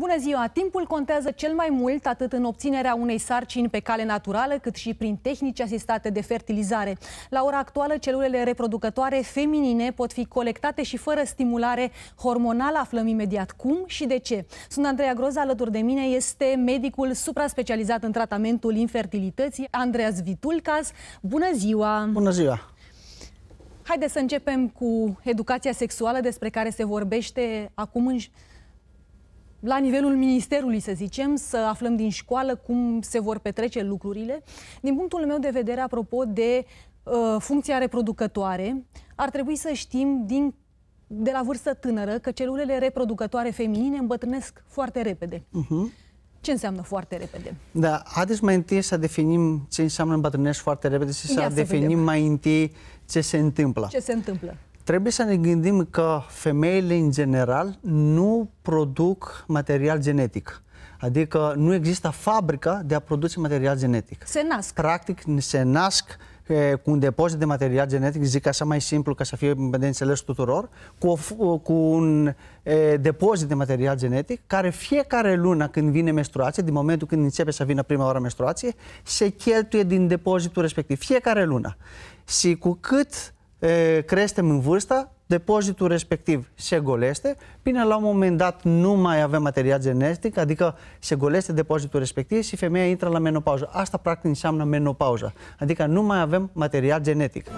Bună ziua! Timpul contează cel mai mult atât în obținerea unei sarcini pe cale naturală, cât și prin tehnici asistate de fertilizare. La ora actuală, celulele reproducătoare feminine pot fi colectate și fără stimulare hormonală. Aflăm imediat cum și de ce. Sunt Andreea Groza, alături de mine este medicul supra-specializat în tratamentul infertilității, Andreas Vitulcas. Bună ziua! Bună ziua! Haideți să începem cu educația sexuală despre care se vorbește acum în la nivelul ministerului, să zicem, să aflăm din școală cum se vor petrece lucrurile. Din punctul meu de vedere, apropo de uh, funcția reproducătoare, ar trebui să știm din de la vârstă tânără că celulele reproducătoare feminine îmbătrânesc foarte repede. Uh-huh. Ce înseamnă foarte repede? Da, haideți mai întâi să definim ce înseamnă îmbătrânesc foarte repede și să, să definim vedem. mai întâi ce se întâmplă. Ce se întâmplă? trebuie să ne gândim că femeile, în general, nu produc material genetic. Adică nu există fabrica de a produce material genetic. Se nasc. Practic, se nasc cu un depozit de material genetic, zic așa mai simplu, ca să fie de înțeles tuturor, cu, o, cu un e, depozit de material genetic, care fiecare lună când vine menstruație, din momentul când începe să vină prima oară menstruație, se cheltuie din depozitul respectiv, fiecare lună. Și cu cât e, creștem în vârstă, depozitul respectiv se golește, până la un moment dat nu mai avem material genetic, adică se golește depozitul respectiv și femeia intră la menopauză. Asta practic înseamnă menopauza, adică nu mai avem material genetic.